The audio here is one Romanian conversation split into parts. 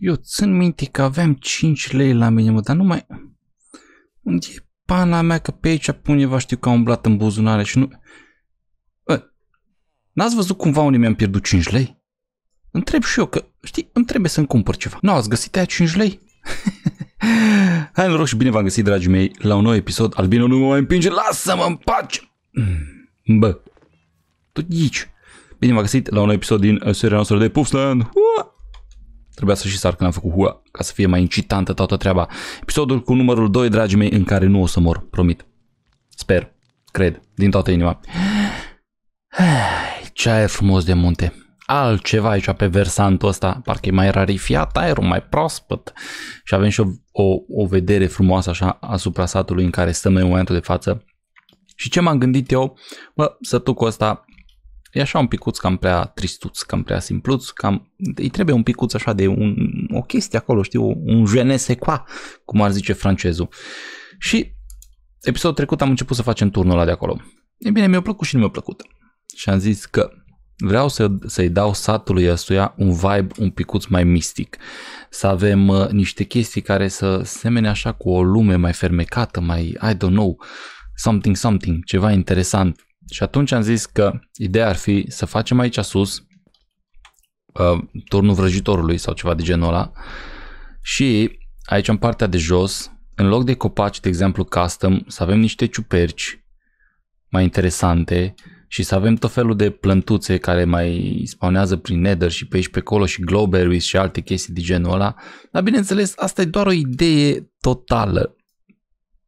Eu țin minte că aveam 5 lei la mine, dar nu mai... Unde e pana mea că pe aici puneva știu că am umblat în buzunare și nu... Bă, n-ați văzut cumva unde mi-am pierdut 5 lei? Întreb și eu că, știi, îmi trebuie să-mi cumpăr ceva. Nu ați găsit aia 5 lei? Hai, noroc și bine v-am găsit, dragii mei, la un nou episod. Albino nu mă mai împinge, lasă-mă în pace! Mm, bă, tot aici. Bine v-am găsit la un nou episod din uh, seria noastră de Puffland. Uah! Trebuia să și sar când am făcut hua, ca să fie mai incitantă toată treaba. Episodul cu numărul 2, dragii mei, în care nu o să mor, promit. Sper, cred, din toată inima. Ce aer frumos de munte. Altceva aici pe versantul ăsta, parcă e mai rarifiat aerul, mai proaspăt. Și avem și o, o, o vedere frumoasă așa asupra satului în care stăm noi în momentul de față. Și ce m-am gândit eu? Bă, sătucul ăsta E așa un picuț cam prea tristuț, cam prea simpluț, cam... Îi trebuie un picuț așa de un, o chestie acolo, știu, un je ne sais quoi, cum ar zice francezul. Și episodul trecut am început să facem turnul ăla de acolo. E bine, mi-a plăcut și nu mi-a plăcut. Și am zis că vreau să, să-i dau satului ăstuia un vibe un picuț mai mistic. Să avem uh, niște chestii care să semene așa cu o lume mai fermecată, mai, I don't know, something, something, ceva interesant. Și atunci am zis că ideea ar fi să facem aici sus uh, turnul vrăjitorului sau ceva de genul ăla și aici în partea de jos, în loc de copaci, de exemplu custom, să avem niște ciuperci mai interesante și să avem tot felul de plântuțe care mai spawnează prin nether și pe aici pe acolo și glowberries și alte chestii de genul ăla. Dar bineînțeles, asta e doar o idee totală.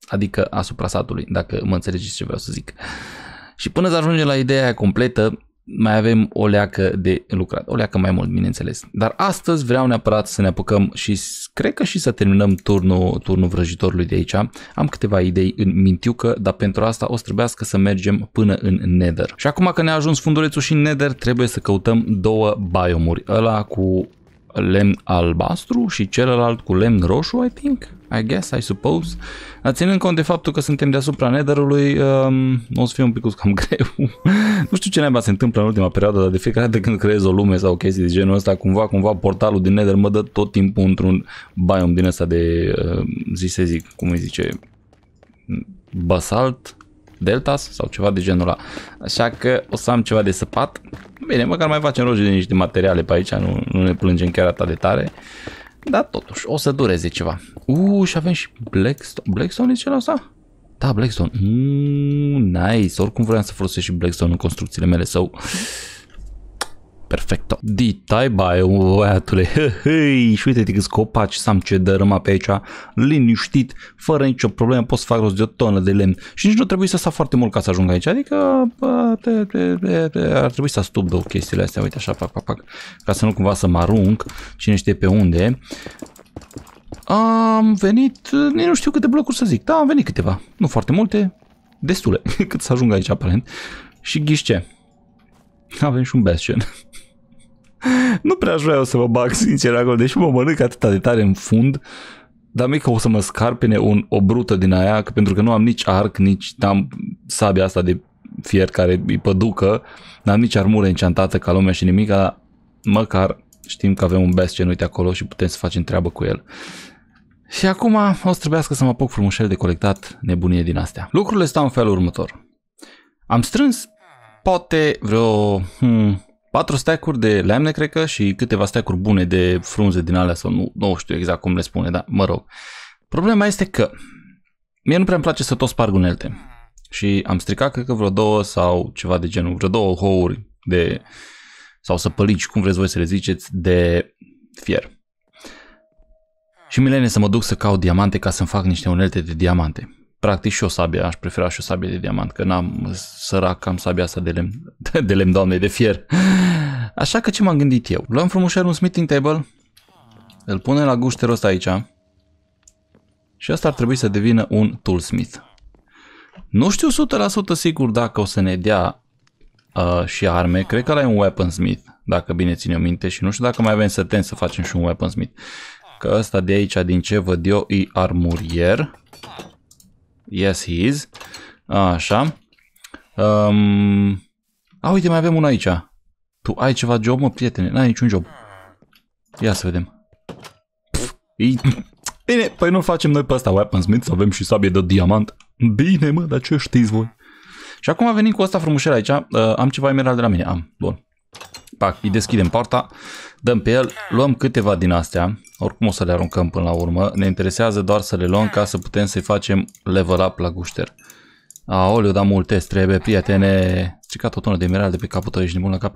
Adică asupra satului, dacă mă înțelegeți ce vreau să zic. Și până să ajungem la ideea completă, mai avem o leacă de lucrat. O leacă mai mult, bineînțeles. Dar astăzi vreau neapărat să ne apucăm și cred că și să terminăm turnul, turnul vrăjitorului de aici. Am câteva idei în mintiucă, dar pentru asta o să trebuiască să mergem până în Nether. Și acum că ne-a ajuns fundulețul și în Nether, trebuie să căutăm două biomuri. Ăla cu lemn albastru și celălalt cu lemn roșu, I think. I guess, I suppose. Ținând cont de faptul că suntem deasupra netherului, um, o să fie un pic cam greu. nu știu ce naiba se întâmplă în ultima perioadă, dar de fiecare dată când creez o lume sau chestii de genul ăsta, cumva, cumva portalul din nether mă dă tot timpul într-un biome din ăsta de, uh, zi se zic, cum îi zice, basalt, deltas sau ceva de genul ăla. Așa că o să am ceva de săpat. Bine, măcar mai facem roșii de niște materiale pe aici, nu, nu ne plângem chiar atât de tare. Dar totuși, o să dureze ceva. Uuu, și avem și Blackstone. Blackstone e cel ăsta? Da, Blackstone. Mm, nice. Oricum vreau să folosesc și Blackstone în construcțiile mele sau... So... Perfecto. Di tai bai, băiatule, hei, și uite-te câți copaci s-am ce dărâma pe aici, liniștit, fără nicio problemă, poți să fac rost de o tonă de lemn și nici nu trebuie să sa foarte mult ca să ajung aici, adică bă, te, te, te, te, ar trebui să stup două chestiile astea, uite așa, pac, pac, pac, ca să nu cumva să mă arunc, cine știe pe unde. Am venit, nu știu câte blocuri să zic, da, am venit câteva, nu foarte multe, destule, cât să ajung aici aparent. Și ghiște. Avem și un Bastion. nu prea aș vrea eu să mă bag sincer acolo, deși mă mănânc atâta de tare în fund, dar mică o să mă scarpine un, o brută din aia, că pentru că nu am nici arc, nici am sabia asta de fier care îi păducă, n-am nici armură enchantată ca lumea și nimic, dar măcar știm că avem un Bastion, uite acolo și putem să facem treabă cu el. Și acum o să trebuiască să mă apuc frumușel de colectat nebunie din astea. Lucrurile stau în felul următor. Am strâns poate vreo hmm, 4 stack-uri de lemne, cred că, și câteva stack-uri bune de frunze din alea, sau nu, nu știu exact cum le spune, dar mă rog. Problema este că mie nu prea îmi place să tot sparg unelte. Și am stricat, cred că vreo două sau ceva de genul, vreo două houri de, sau să pălici, cum vreți voi să le ziceți, de fier. Și milene să mă duc să caut diamante ca să-mi fac niște unelte de diamante practic și o sabie, aș prefera și o sabie de diamant, că n-am sărac, am sabia asta de lemn, de lemn, doamne, de fier. Așa că ce m-am gândit eu? Luăm frumos un smithing table, îl pune la gușterul ăsta aici și asta ar trebui să devină un toolsmith. Nu știu 100% sigur dacă o să ne dea uh, și arme, cred că ăla e un weaponsmith, dacă bine țin eu minte și nu știu dacă mai avem săten să facem și un weaponsmith. Că ăsta de aici, din ce văd eu, e armurier. Yes, he is. Așa. Um, a, uite, mai avem unul aici. Tu ai ceva job, mă, prietene? N-ai niciun job. Ia să vedem. bine, păi nu facem noi pe asta Weaponsmith, să avem și sabie de diamant. Bine, mă, dar ce știți voi? Și acum venim cu asta frumușel aici. Uh, am ceva emerald de la mine. Am, bun. Pac, îi deschidem poarta, dăm pe el, luăm câteva din astea, oricum o să le aruncăm până la urmă, ne interesează doar să le luăm ca să putem să-i facem level up la gușter. Aoleu, da multe trebuie, prietene, stricat o tonă de mineral de pe capul tău, ești nebun la cap.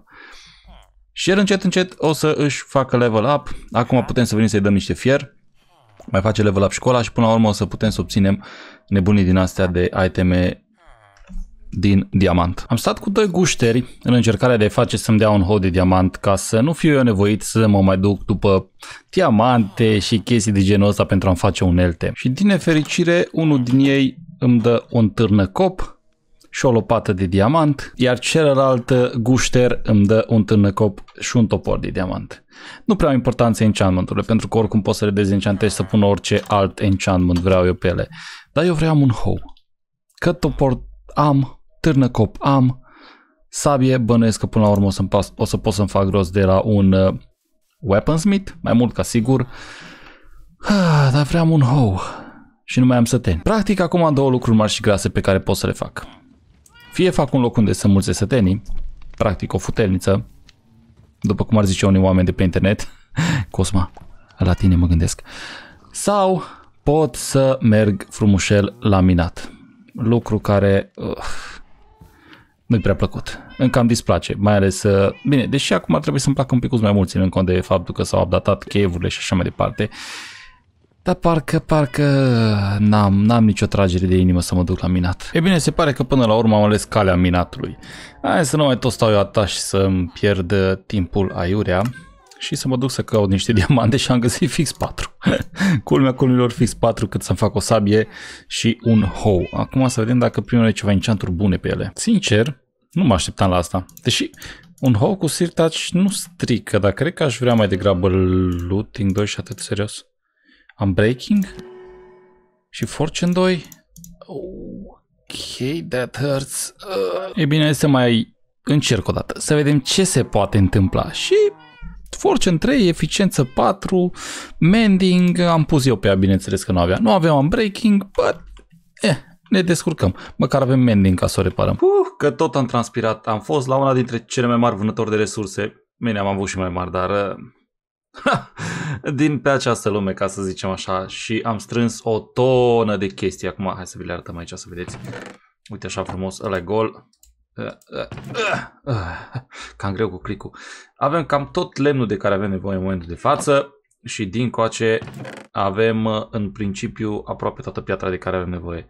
Și el încet, încet o să își facă level up, acum putem să venim să-i dăm niște fier, mai face level up școala și până la urmă o să putem să obținem nebunii din astea de iteme din diamant. Am stat cu doi gușteri în încercarea de a face să-mi dea un hod de diamant ca să nu fiu eu nevoit să mă mai duc după diamante și chestii de genul ăsta pentru a-mi face unelte. Și din nefericire, unul din ei îmi dă o târnă cop și o lopată de diamant, iar celălalt gușter îmi dă un târnăcop și un topor de diamant. Nu prea am importanță enchantmenturile, pentru că oricum pot să le dezenchantez să pun orice alt enchantment vreau eu pe ele. Dar eu vreau un hou. Cât topor am, târnă cop am, sabie, bănuiesc că până la urmă o, să pas, o să pot să-mi fac rost de la un uh, weaponsmith, mai mult ca sigur. Ah, dar vreau un hoe și nu mai am săteni. Practic acum am două lucruri mari și grase pe care pot să le fac. Fie fac un loc unde să mulți sătenii, practic o futelniță, după cum ar zice unii oameni de pe internet, Cosma, la tine mă gândesc, sau pot să merg frumușel la minat. Lucru care uh, nu-i prea plăcut. Încă am displace, mai ales... Uh, bine, deși acum ar trebui să-mi placă un pic mai mult, în cont de faptul că s-au updatat cave și așa mai departe. Dar parcă, parcă uh, n-am, n-am nicio tragere de inimă să mă duc la minat. E bine, se pare că până la urmă am ales calea minatului. Hai să nu mai tot stau eu ataș și să-mi pierd uh, timpul aiurea și să mă duc să caut niște diamante și am găsit fix 4. Culmea culmilor fix 4 cât să-mi fac o sabie și un hou. Acum să vedem dacă primele ceva enchanturi bune pe ele. Sincer, nu mă așteptam la asta. Deși un hou cu Sir Touch nu strică, dar cred că aș vrea mai degrabă looting 2 și atât serios. Am breaking? Și fortune 2? Ok, that hurts. Uh. E bine, să mai încerc o dată, să vedem ce se poate întâmpla. Și Fortune 3, eficiență 4, mending, am pus eu pe ea, bineînțeles că nu avea. Nu aveam breaking, but eh, ne descurcăm. Măcar avem mending ca să o reparăm. Uh, că tot am transpirat. Am fost la una dintre cele mai mari vânători de resurse. Bine, am avut și mai mari, dar... Eh, din pe această lume, ca să zicem așa, și am strâns o tonă de chestii. Acum, hai să vi le arătăm aici, să vedeți. Uite așa frumos, ăla e gol. Eh, eh, cam greu cu clicul. Avem cam tot lemnul de care avem nevoie în momentul de față și din coace avem în principiu aproape toată piatra de care avem nevoie.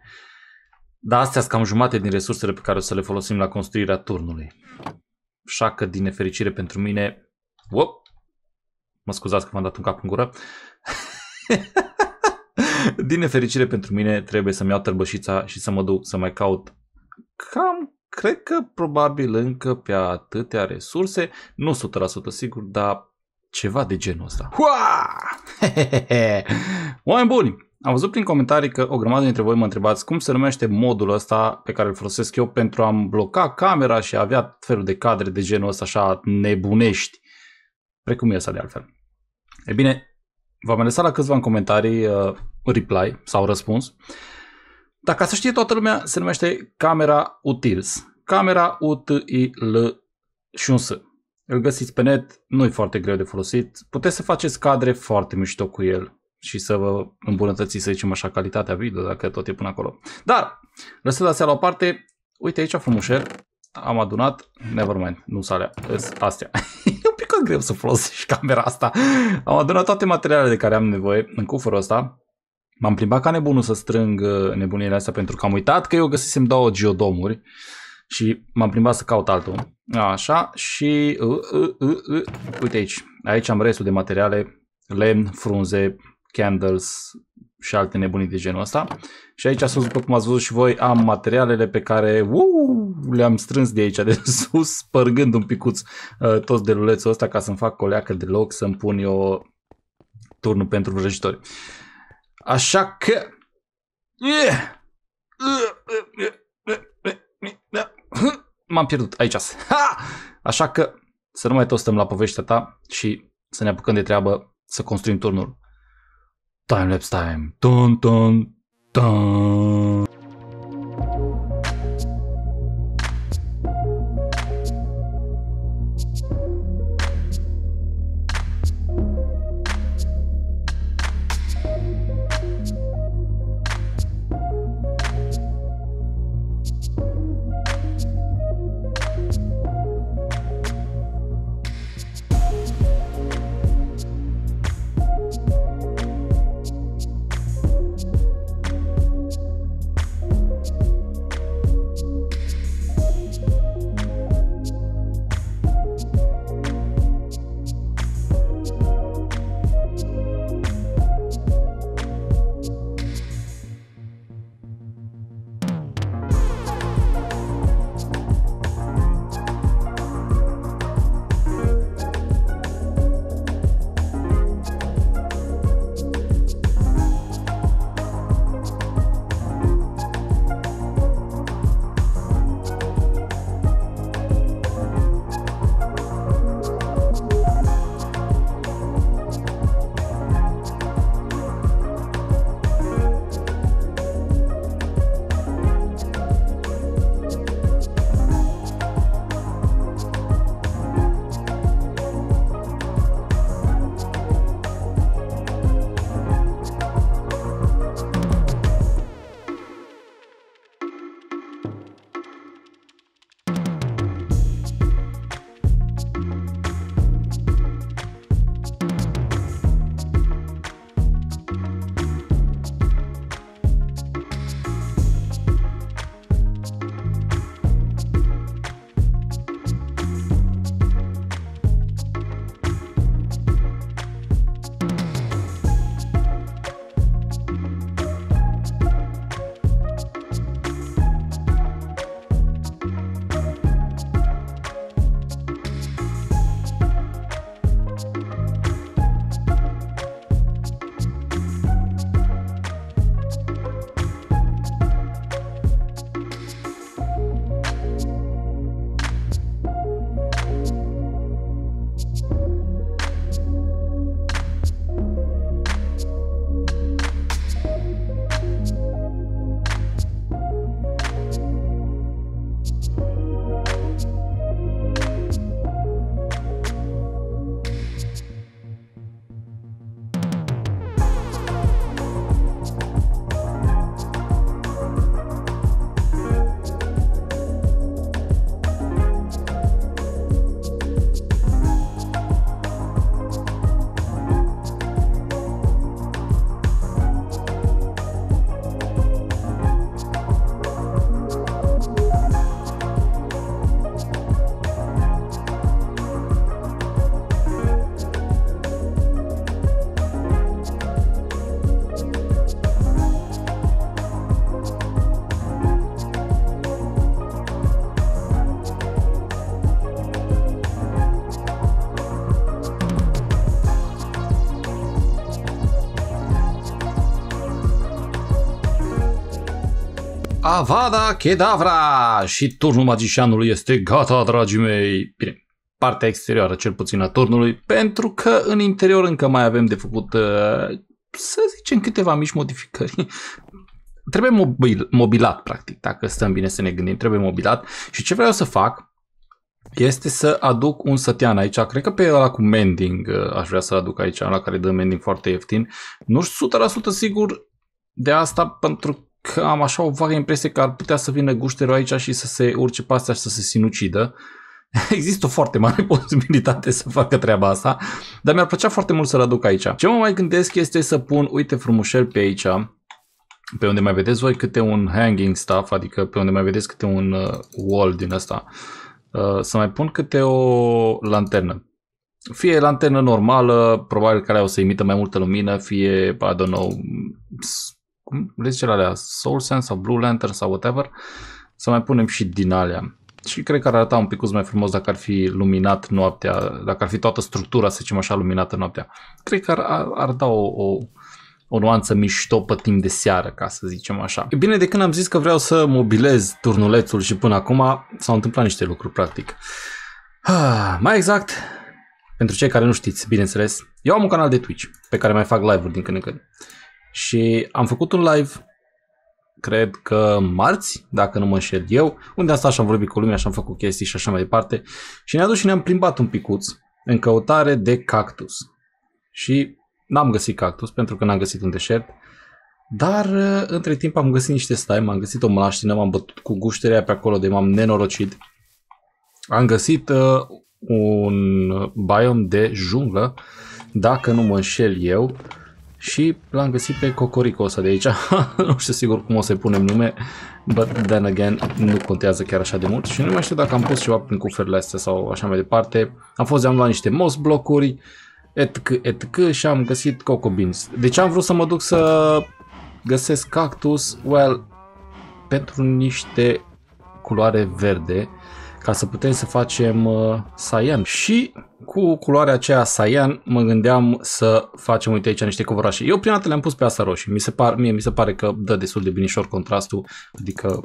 Dar astea sunt cam jumate din resursele pe care o să le folosim la construirea turnului. Așa că, din nefericire pentru mine... Uop! Mă scuzați că v-am dat un cap în gură. din nefericire pentru mine trebuie să-mi iau tărbășița și să mă duc să mai caut cam cred că probabil încă pe atâtea resurse, nu 100% sigur, dar ceva de genul ăsta. Hua! Oameni buni! Am văzut prin comentarii că o grămadă dintre voi mă întrebați cum se numește modul ăsta pe care îl folosesc eu pentru a-mi bloca camera și a avea felul de cadre de genul ăsta așa nebunești, precum e asta de altfel. E bine, v-am lăsat la câțiva în comentarii uh, reply sau răspuns. Dar ca să știe toată lumea, se numește camera utils. Camera UTIL și un S. Îl găsiți pe net, nu e foarte greu de folosit. Puteți să faceți cadre foarte mișto cu el și să vă îmbunătățiți, să zicem așa, calitatea video, dacă tot e până acolo. Dar, lăsând astea la o parte, uite aici frumușel, am adunat, nevermind, nu sale, astea. e un pic greu să folosești camera asta. Am adunat toate materialele de care am nevoie în cufărul ăsta. M-am plimbat ca nebunul să strâng uh, nebunile astea pentru că am uitat că eu găsisem două geodomuri și m-am plimbat să caut altul. Așa și uh, uh, uh, uh. uite aici, aici am restul de materiale, lemn, frunze, candles și alte nebunii de genul ăsta. Și aici sus, după cum ați văzut și voi, am materialele pe care le-am strâns de aici de sus, spărgând un picuț uh, tot lulețul ăsta ca să-mi fac coleacă de loc, să-mi pun eu turnul pentru vrăjitori. Așa că... Eh, eh, eh, m-am pierdut aici. Ha! Așa că să nu mai tot stăm la povestea ta și să ne apucăm de treabă să construim turnul. time lapse time. Dun dun dun. Avada Kedavra! Și turnul magicianului este gata, dragii mei! Bine, partea exterioară cel puțin a turnului, pentru că în interior încă mai avem de făcut, uh, să zicem, câteva mici modificări. Trebuie mobil, mobilat, practic, dacă stăm bine să ne gândim, trebuie mobilat. Și ce vreau să fac este să aduc un sătean aici. Cred că pe ăla cu mending uh, aș vrea să-l aduc aici, la care dă mending foarte ieftin. Nu știu 100% sigur de asta pentru că am așa o vagă impresie că ar putea să vină gușterul aici și să se urce pe asta și să se sinucidă. Există o foarte mare posibilitate să facă treaba asta, dar mi-ar plăcea foarte mult să-l aduc aici. Ce mă mai gândesc este să pun, uite frumușel pe aici, pe unde mai vedeți voi câte un hanging stuff, adică pe unde mai vedeți câte un uh, wall din asta, uh, să mai pun câte o lanternă. Fie lanternă normală, probabil care o să imită mai multă lumină, fie, I don't know, cum le zice alea, Soul Sense sau Blue Lantern sau whatever, să mai punem și din alea. Și cred că ar arăta un pic mai frumos dacă ar fi luminat noaptea, dacă ar fi toată structura, să zicem așa, luminată noaptea. Cred că ar, ar, ar da o, o, o nuanță mișto pe timp de seară, ca să zicem așa. E bine, de când am zis că vreau să mobilez turnulețul și până acum s-au întâmplat niște lucruri, practic. Ah, mai exact, pentru cei care nu știți, bineînțeles, eu am un canal de Twitch pe care mai fac live-uri din când în când și am făcut un live cred că marți, dacă nu mă înșel eu, unde am stat și am vorbit cu lumea și am făcut chestii și așa mai departe și ne a dus și ne-am plimbat un picuț în căutare de cactus. Și n-am găsit cactus pentru că n-am găsit un deșert, dar uh, între timp am găsit niște staim, am găsit o mlaștină, m-am bătut cu gușterea pe acolo de m-am nenorocit. Am găsit uh, un biom de junglă, dacă nu mă înșel eu, uh, și l-am găsit pe Cocorico ăsta de aici. nu știu sigur cum o să-i punem nume, but then again nu contează chiar așa de mult și nu mai știu dacă am pus ceva prin cuferile astea sau așa mai departe. Am fost, am luat niște moss blocuri, etc, etc și am găsit Coco Beans. Deci am vrut să mă duc să găsesc cactus, well, pentru niște culoare verde ca să putem să facem uh, saian. Și cu culoarea aceea saian mă gândeam să facem, uite aici, niște covorașe. Eu prima dată le-am pus pe asta roșii. Mi se par, mie mi se pare că dă destul de binișor contrastul, adică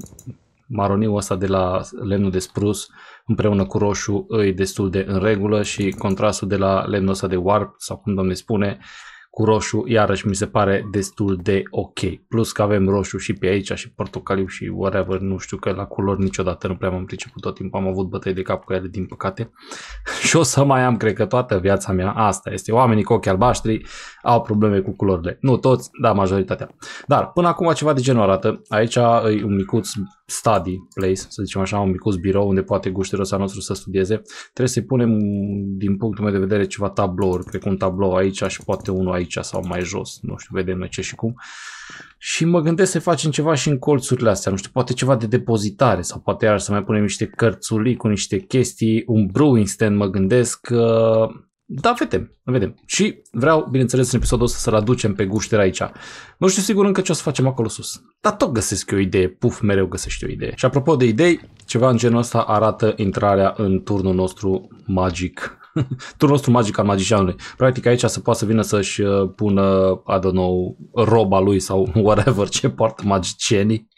maroniu ăsta de la lemnul de sprus împreună cu roșu e destul de în regulă și contrastul de la lemnul ăsta de warp sau cum domne spune cu roșu, iarăși mi se pare destul de ok. Plus că avem roșu și pe aici și portocaliu și whatever, nu știu că la culori niciodată nu prea m-am priceput tot timpul, am avut bătăi de cap cu ele din păcate. și o să mai am, cred că toată viața mea asta este. Oamenii cu ochii albaștri au probleme cu culorile. Nu toți, dar majoritatea. Dar până acum ceva de genul arată. Aici e un micuț study place, să zicem așa, un micus birou unde poate gușterul ăsta nostru să studieze, trebuie să-i punem, din punctul meu de vedere, ceva tablouri, cred că un tablou aici și poate unul aici sau mai jos, nu știu, vedem noi ce și cum. Și mă gândesc să facem ceva și în colțurile astea, nu știu, poate ceva de depozitare sau poate iar să mai punem niște cărțuli cu niște chestii, un brewing stand, mă gândesc că uh, da, vedem, vedem. Și vreau, bineînțeles, în episodul ăsta să-l aducem pe gușter aici. Nu știu sigur încă ce o să facem acolo sus. Dar tot găsesc eu o idee, puf, mereu găsești o idee. Și apropo de idei, ceva în genul ăsta arată intrarea în turnul nostru magic. turnul nostru magic al magicianului. Practic aici să poată să vină să-și uh, pună, uh, I don't know, roba lui sau whatever ce poartă magicienii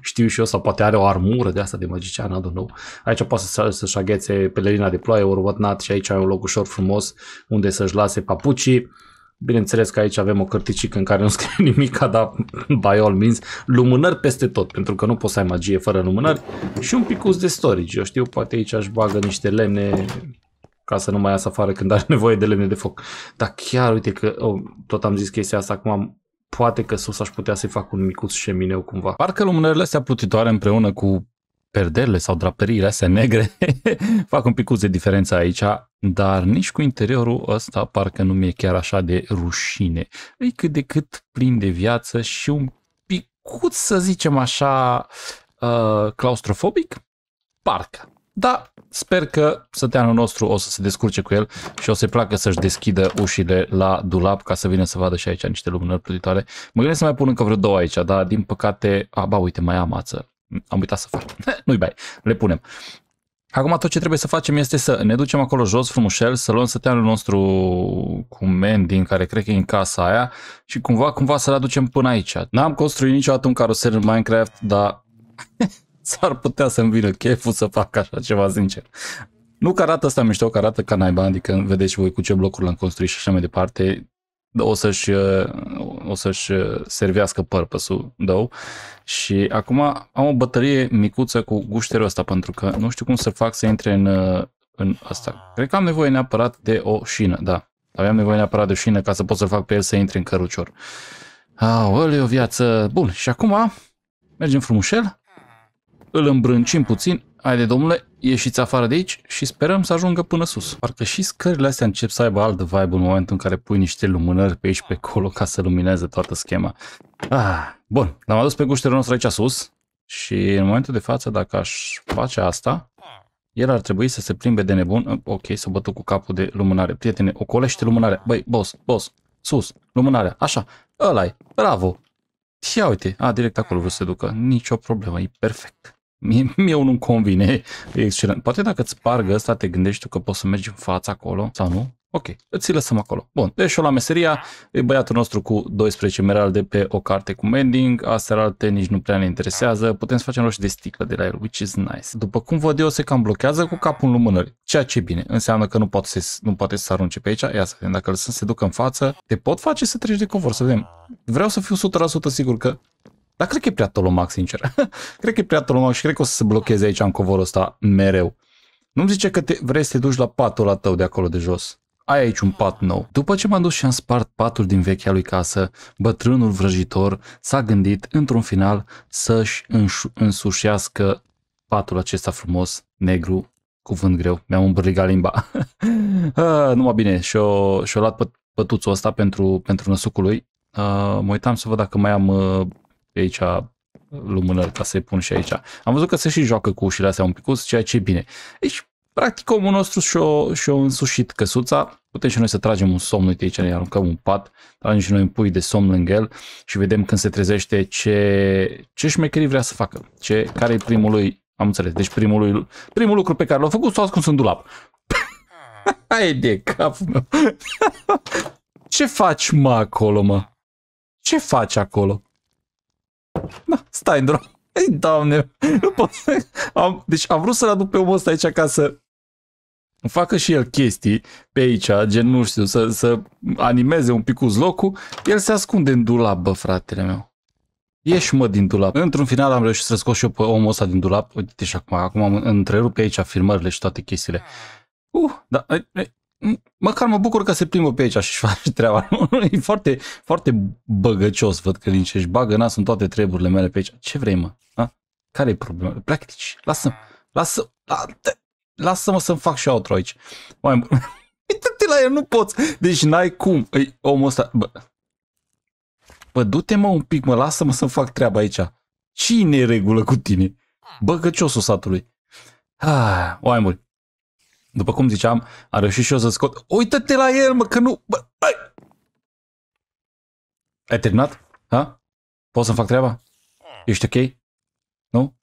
știu și eu, sau poate are o armură de asta de magician, I don't know. Aici poate să, să-și aghețe pelerina de ploaie, or whatnot, și aici ai un loc ușor frumos unde să-și lase papucii. Bineînțeles că aici avem o cărticică în care nu scrie nimic, dar by all means, lumânări peste tot, pentru că nu poți să ai magie fără lumânări și un picuț de storage. Eu știu, poate aici aș bagă niște lemne ca să nu mai iasă afară când are nevoie de lemne de foc. Dar chiar, uite că, oh, tot am zis chestia asta, acum am poate că sus aș putea să-i fac un micuț șemineu cumva. Parcă lumânările astea plutitoare împreună cu perderile sau draperiile astea negre fac un picuț de diferență aici, dar nici cu interiorul ăsta parcă nu mi-e chiar așa de rușine. E cât de cât plin de viață și un picuț, să zicem așa, uh, claustrofobic, parcă. Dar Sper că săteanul nostru o să se descurce cu el și o să-i placă să-și deschidă ușile la dulap ca să vină să vadă și aici niște lumânări plutitoare. Mă gândesc să mai pun încă vreo două aici, dar din păcate... A, ba, uite, mai am ață. Am uitat să fac. Nu-i bai, le punem. Acum tot ce trebuie să facem este să ne ducem acolo jos frumușel, să luăm săteanul nostru cu din care cred că e în casa aia și cumva, cumva să-l aducem până aici. N-am construit niciodată un carosel în Minecraft, dar s-ar putea să-mi vină cheful să fac așa ceva, sincer. Nu că arată asta mișto, că arată ca naiba, adică vedeți voi cu ce blocuri l-am construit și așa mai departe, o să-și, uh, o să uh, servească purpose-ul dău. Și acum am o bătărie micuță cu gușterul ăsta, pentru că nu știu cum să fac să intre în, uh, în asta. Cred că am nevoie neapărat de o șină, da. Aveam nevoie neapărat de o șină ca să pot să fac pe el să intre în cărucior. Aoleu, o viață... Bun, și acum mergem frumușel îl îmbrâncim puțin, haide domnule, ieșiți afară de aici și sperăm să ajungă până sus. Parcă și scările astea încep să aibă alt vibe în momentul în care pui niște lumânări pe aici pe acolo ca să lumineze toată schema. Ah, bun, l-am adus pe gușterul nostru aici sus și în momentul de față dacă aș face asta, el ar trebui să se plimbe de nebun. Ok, să bătu cu capul de lumânare. Prietene, ocolește lumânarea. Băi, boss, boss, sus, lumânarea, așa, ăla -i. bravo. Ia uite, a, direct acolo vreau să se ducă, nicio problemă, e perfect. Mie, mie nu-mi convine. E excelent. Poate dacă îți spargă ăsta, te gândești tu că poți să mergi în fața acolo sau nu? Ok, îți lăsăm acolo. Bun, deci o la meseria, e băiatul nostru cu 12 merali de pe o carte cu mending, astea alte nici nu prea ne interesează, putem să facem roșii de sticlă de la el, which is nice. După cum văd eu, se cam blochează cu capul în lumânări, ceea ce e bine, înseamnă că nu poate, să, nu poate să arunce pe aici, ia să vedem, dacă lăsăm să se ducă în față, te pot face să treci de covor, să vedem. Vreau să fiu 100% sigur că dar cred că e prea tolomac, sincer. cred că e prea tolomac și cred că o să se blocheze aici în covorul ăsta mereu. Nu-mi zice că te, vrei să te duci la patul ăla tău de acolo de jos. Ai aici un pat nou. După ce m-am dus și am spart patul din vechea lui casă, bătrânul vrăjitor s-a gândit într-un final să-și însușească patul acesta frumos, negru, cuvânt greu, mi-am îmbrăligat limba. Nu ah, numai bine, și-o, și-o luat pătuțul ăsta pentru, pentru năsucul lui. Uh, mă uitam să văd dacă mai am uh, aici lumânări ca să-i pun și aici. Am văzut că se și joacă cu ușile astea un pic, ceea ce e bine. Deci, practic, omul nostru și-o, și însușit căsuța, putem și noi să tragem un somn, uite aici ne aruncăm un pat, tragem și noi un pui de somn lângă el și vedem când se trezește ce, ce șmecherii vrea să facă, ce, care e primul lui, am înțeles, deci primul, lui, primul lucru pe care l-a făcut s-a ascuns în dulap. Hai de capul meu. ce faci, mă, acolo, mă? Ce faci acolo? Da, stai în drum. Ei, doamne, nu pot. Am, deci am vrut să-l aduc pe omul ăsta aici ca să facă și el chestii pe aici, gen, nu știu, să, să animeze un pic locul, el se ascunde în dulap, bă, fratele meu. Ieși, mă, din dulap. Într-un final am reușit să scot și eu pe omul ăsta din dulap. Uite și deci acum, acum am întrerupt aici filmările și toate chestiile. Uh, da, măcar mă bucur că se plimbă pe aici și face treaba. e foarte, foarte băgăcios, văd că din ce își bagă nas în toate treburile mele pe aici. Ce vrei, mă? A? Care e problema? Practici. Lasă, lasă, lasă-mă să-mi fac și outro aici. Mai bun. Uite-te la el, nu poți. Deci n-ai cum. Ei, omul ăsta... Bă, bă du-te mă un pic, mă, lasă-mă să-mi fac treaba aici. Cine e regulă cu tine? Băgăciosul satului. Ah, oameni după cum ziceam, a reușit și eu să scot. Uită-te la el, mă, că nu... Bă, ai! ai terminat? Ha? Poți să-mi fac treaba? Ești ok? Nu?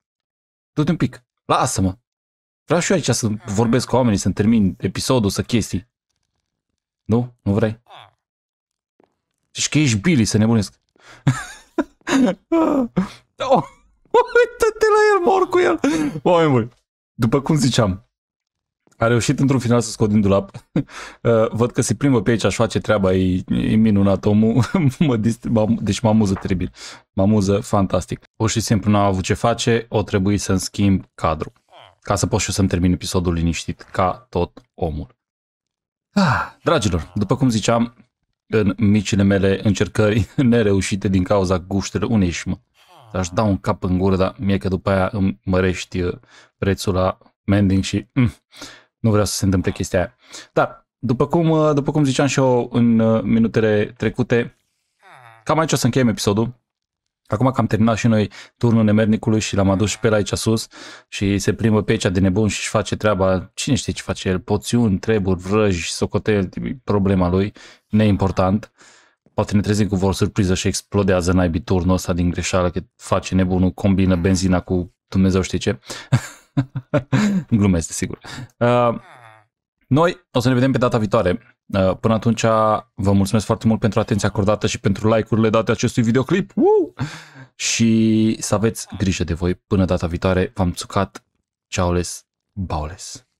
Du-te un pic. Lasă-mă. Vreau și eu aici să mhm. vorbesc cu oamenii, să-mi termin episodul, să chestii. Nu? Nu vrei? Și deci că ești Billy, să nebunesc. Oh, uită-te la el, mor cu el. Oameni buni, după cum ziceam, a reușit într-un final să scot din dulap. Uh, văd că se plimbă pe aici, aș face treaba, e, e minunat omul. mă dist- m-am, deci mă amuză teribil. Mă amuză fantastic. Pur și simplu n-am avut ce face, o trebuie să-mi schimb cadrul. Ca să pot și eu să-mi termin episodul liniștit, ca tot omul. Ah, dragilor, după cum ziceam, în micile mele încercări nereușite din cauza guștelor unei și mă. Aș da un cap în gură, dar mie că după aia îmi mărești uh, prețul la mending și... Mm, nu vreau să se întâmple chestia aia. Dar, după cum, uh, după cum ziceam și eu în uh, minutele trecute, cam aici o să încheiem episodul. Acum că am terminat și noi turnul nemernicului și l-am mm. adus și pe la aici sus și se primă pe aici de nebun și își face treaba, cine știe ce face el, poțiuni, treburi, vrăji, socotel, problema lui, neimportant. Poate ne trezim cu vor surpriză și explodează naibii turnul ăsta din greșeală, că face nebunul, combină mm. benzina cu Dumnezeu știe ce. Glumesc, desigur. Uh, noi o să ne vedem pe data viitoare. Uh, până atunci, vă mulțumesc foarte mult pentru atenția acordată și pentru like-urile date acestui videoclip. Woo! Și să aveți grijă de voi până data viitoare. V-am țucat. les. baules.